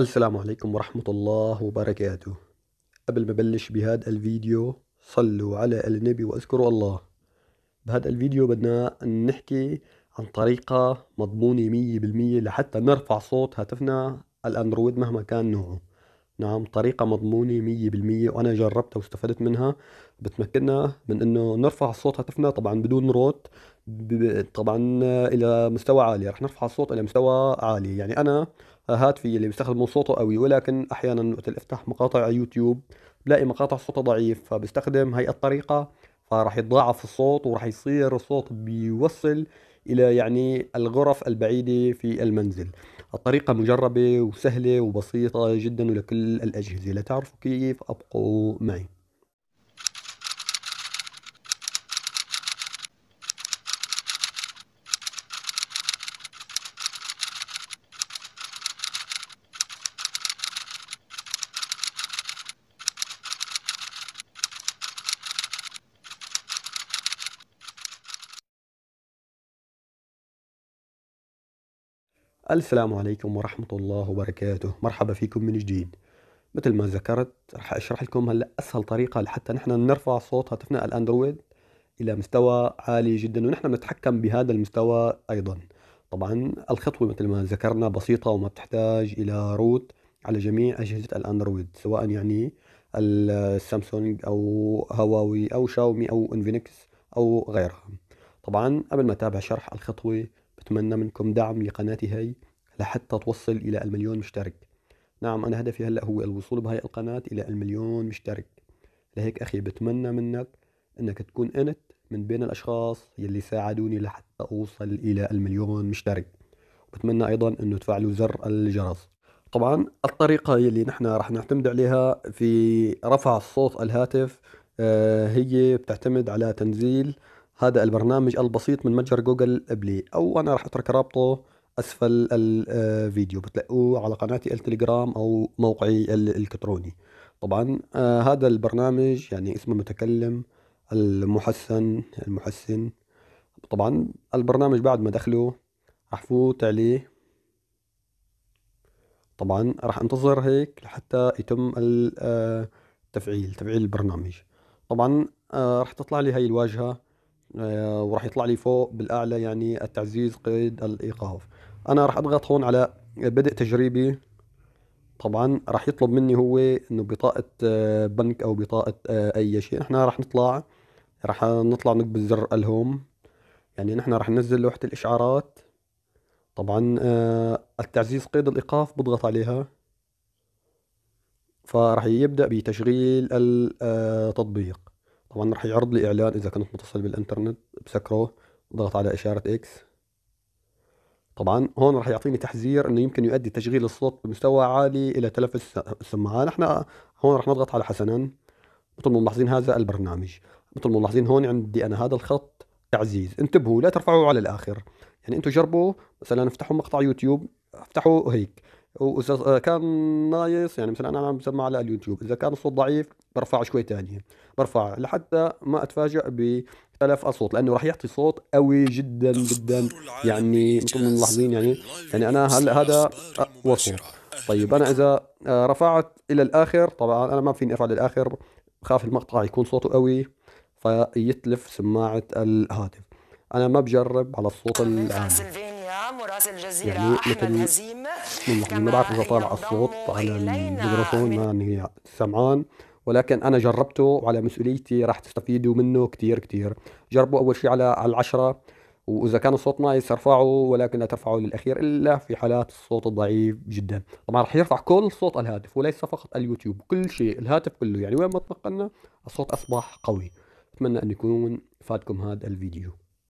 السلام عليكم ورحمة الله وبركاته قبل ما بلش بهذا الفيديو صلوا على النبي واذكروا الله بهذا الفيديو بدنا نحكي عن طريقة مضمونة مية بالمية لحتى نرفع صوت هاتفنا الاندرويد مهما كان نوعه نعم طريقة مضمونة مية بالمية وأنا جربتها واستفدت منها بتمكننا من أنه نرفع صوت هاتفنا طبعا بدون روت طبعا إلى مستوى عالي رح نرفع الصوت إلى مستوى عالي يعني أنا هاتفي اللي بستخدمه صوته قوي ولكن أحيانا وقت أفتح مقاطع يوتيوب بلاقي مقاطع صوته ضعيف فبستخدم هاي الطريقة فراح يتضاعف الصوت وراح يصير الصوت بيوصل إلى يعني الغرف البعيدة في المنزل الطريقة مجربة وسهلة وبسيطة جدا لكل الأجهزة لا تعرفوا كيف أبقوا معي السلام عليكم ورحمة الله وبركاته مرحبا فيكم من جديد مثل ما ذكرت راح اشرح لكم هلا اسهل طريقة لحتى نحن نرفع صوت هاتفنا الاندرويد الى مستوى عالي جدا ونحن بنتحكم بهذا المستوى ايضا طبعا الخطوة مثل ما ذكرنا بسيطة وما بتحتاج الى روت على جميع اجهزة الاندرويد سواء يعني السامسونج او هواوي او شاومي او انفينكس او غيرها طبعا قبل ما تابع شرح الخطوة بتمنى منكم دعم لقناتي هاي لحتى توصل إلى المليون مشترك نعم أنا هدفي هلأ هو الوصول بهاي القناة إلى المليون مشترك لهيك أخي بتمنى منك أنك تكون أنت من بين الأشخاص يلي ساعدوني لحتى أوصل إلى المليون مشترك وبتمنى أيضا أنه تفعلوا زر الجرس طبعا الطريقة يلي نحن راح نعتمد عليها في رفع صوت الهاتف آه، هي بتعتمد على تنزيل هذا البرنامج البسيط من متجر جوجل بلاي او انا راح اترك رابطه اسفل الفيديو آه، بتلاقوه على قناتي التليجرام او موقعي الالكتروني طبعا آه، هذا البرنامج يعني اسمه متكلم المحسن المحسن طبعا البرنامج بعد ما دخله راح فوت عليه طبعا راح انتظر هيك لحتى يتم التفعيل آه، تفعيل البرنامج طبعا راح تطلع لي هاي الواجهه آه، وراح يطلع لي فوق بالاعلى يعني التعزيز قيد الايقاف انا راح اضغط هون على بدء تجريبي طبعا راح يطلب مني هو انه بطاقه آه، بنك او بطاقه آه، اي شيء احنا راح نطلع راح نطلع نقبل زر الهوم يعني نحن راح ننزل لوحه الاشعارات طبعا التعزيز قيد الايقاف بضغط عليها فراح يبدا بتشغيل التطبيق طبعا راح يعرض لي اعلان اذا كنت متصل بالانترنت بسكره ضغط على اشارة اكس طبعا هون راح يعطيني تحذير انه يمكن يؤدي تشغيل الصوت بمستوى عالي الى تلف السماعة نحن هون راح نضغط على حسنا مثل ما ملاحظين هذا البرنامج مثل ما ملاحظين هون عندي انا هذا الخط تعزيز انتبهوا لا ترفعوه على الاخر يعني انتم جربوا مثلا افتحوا مقطع يوتيوب افتحوا هيك واذا آه، كان نايص يعني مثلا انا عم بسمع على اليوتيوب اذا كان الصوت ضعيف برفع شوي تاني برفع لحتى ما اتفاجئ بتلف الصوت لانه راح يعطي صوت قوي جدا جدا يعني مثل ما ملاحظين يعني يعني انا هلا هذا وصفه طيب انا اذا آه، رفعت الى الاخر طبعا انا ما فيني ارفع للاخر بخاف المقطع يكون صوته قوي فيتلف سماعه الهاتف انا ما بجرب على الصوت طيب، العالي مراسل جزيرة يعني أحمد هزيم نحن ما بعرف اذا طالع الصوت على الميكروفون ماني سمعان ولكن انا جربته وعلى مسؤوليتي راح تستفيدوا منه كثير كثير جربوا اول شيء على على العشرة واذا كان الصوت نايس ارفعه ولكن لا ترفعه للاخير الا في حالات الصوت الضعيف جدا طبعا راح يرفع كل صوت الهاتف وليس فقط اليوتيوب كل شيء الهاتف كله يعني وين ما تنقلنا الصوت اصبح قوي اتمنى ان يكون فاتكم هذا الفيديو